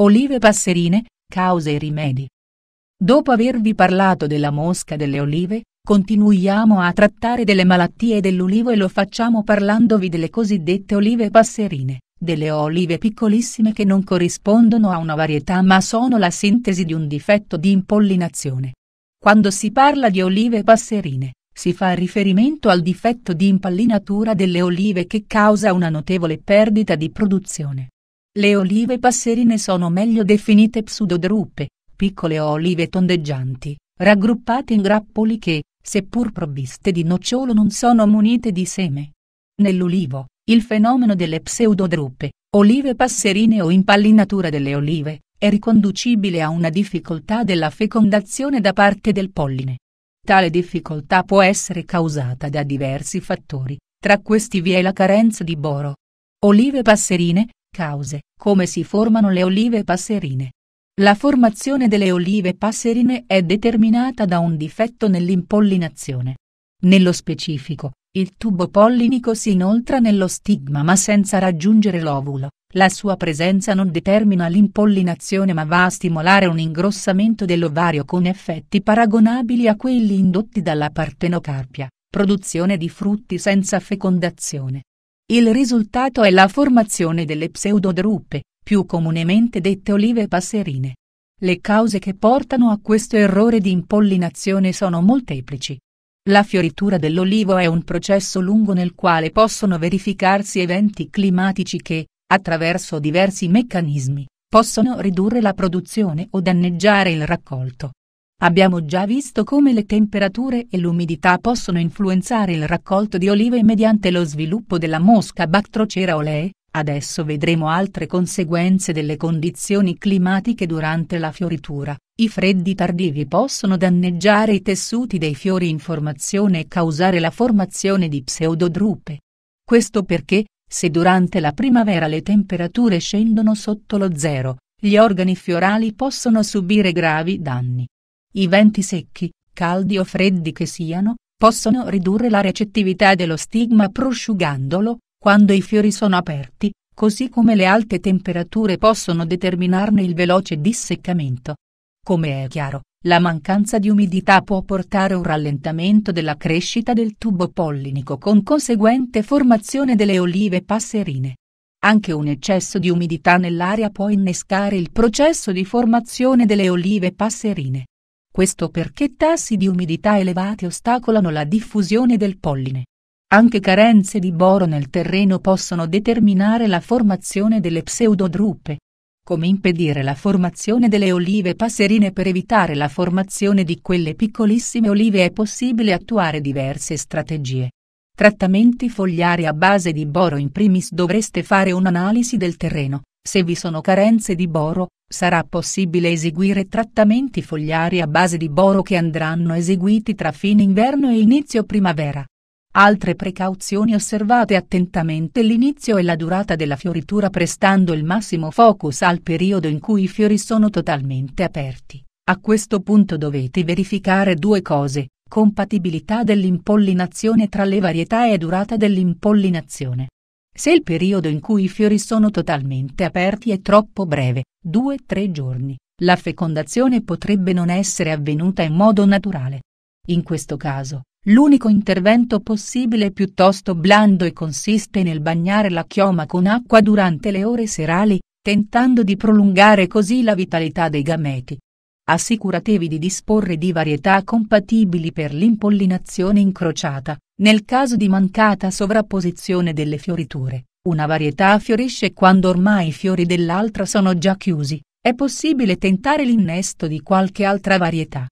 Olive passerine, cause e rimedi. Dopo avervi parlato della mosca delle olive, continuiamo a trattare delle malattie dell'ulivo e lo facciamo parlandovi delle cosiddette olive passerine, delle olive piccolissime che non corrispondono a una varietà ma sono la sintesi di un difetto di impollinazione. Quando si parla di olive passerine, si fa riferimento al difetto di impallinatura delle olive che causa una notevole perdita di produzione. Le olive passerine sono meglio definite pseudodruppe, piccole olive tondeggianti, raggruppate in grappoli che, seppur provviste di nocciolo non sono munite di seme. Nell'ulivo, il fenomeno delle pseudodruppe, olive passerine o impallinatura delle olive, è riconducibile a una difficoltà della fecondazione da parte del polline. Tale difficoltà può essere causata da diversi fattori, tra questi vi è la carenza di boro. Olive passerine, Cause, come si formano le olive passerine. La formazione delle olive passerine è determinata da un difetto nell'impollinazione. Nello specifico, il tubo pollinico si inoltra nello stigma ma senza raggiungere l'ovulo. La sua presenza non determina l'impollinazione ma va a stimolare un ingrossamento dell'ovario con effetti paragonabili a quelli indotti dalla partenocarpia, produzione di frutti senza fecondazione. Il risultato è la formazione delle pseudodruppe, più comunemente dette olive passerine. Le cause che portano a questo errore di impollinazione sono molteplici. La fioritura dell'olivo è un processo lungo nel quale possono verificarsi eventi climatici che, attraverso diversi meccanismi, possono ridurre la produzione o danneggiare il raccolto. Abbiamo già visto come le temperature e l'umidità possono influenzare il raccolto di olive mediante lo sviluppo della mosca Bactrocera olee, adesso vedremo altre conseguenze delle condizioni climatiche durante la fioritura. I freddi tardivi possono danneggiare i tessuti dei fiori in formazione e causare la formazione di pseudodrupe. Questo perché, se durante la primavera le temperature scendono sotto lo zero, gli organi fiorali possono subire gravi danni. I venti secchi, caldi o freddi che siano, possono ridurre la recettività dello stigma prosciugandolo, quando i fiori sono aperti, così come le alte temperature possono determinarne il veloce disseccamento. Come è chiaro, la mancanza di umidità può portare un rallentamento della crescita del tubo pollinico con conseguente formazione delle olive passerine. Anche un eccesso di umidità nell'aria può innescare il processo di formazione delle olive passerine. Questo perché tassi di umidità elevati ostacolano la diffusione del polline. Anche carenze di boro nel terreno possono determinare la formazione delle pseudodruppe. Come impedire la formazione delle olive passerine per evitare la formazione di quelle piccolissime olive è possibile attuare diverse strategie. Trattamenti fogliari a base di boro In primis dovreste fare un'analisi del terreno, se vi sono carenze di boro, sarà possibile eseguire trattamenti fogliari a base di boro che andranno eseguiti tra fine inverno e inizio primavera. Altre precauzioni osservate attentamente l'inizio e la durata della fioritura prestando il massimo focus al periodo in cui i fiori sono totalmente aperti. A questo punto dovete verificare due cose, compatibilità dell'impollinazione tra le varietà e durata dell'impollinazione. Se il periodo in cui i fiori sono totalmente aperti è troppo breve, 2-3 giorni, la fecondazione potrebbe non essere avvenuta in modo naturale. In questo caso, l'unico intervento possibile è piuttosto blando e consiste nel bagnare la chioma con acqua durante le ore serali, tentando di prolungare così la vitalità dei gameti assicuratevi di disporre di varietà compatibili per l'impollinazione incrociata, nel caso di mancata sovrapposizione delle fioriture. Una varietà fiorisce quando ormai i fiori dell'altra sono già chiusi, è possibile tentare l'innesto di qualche altra varietà.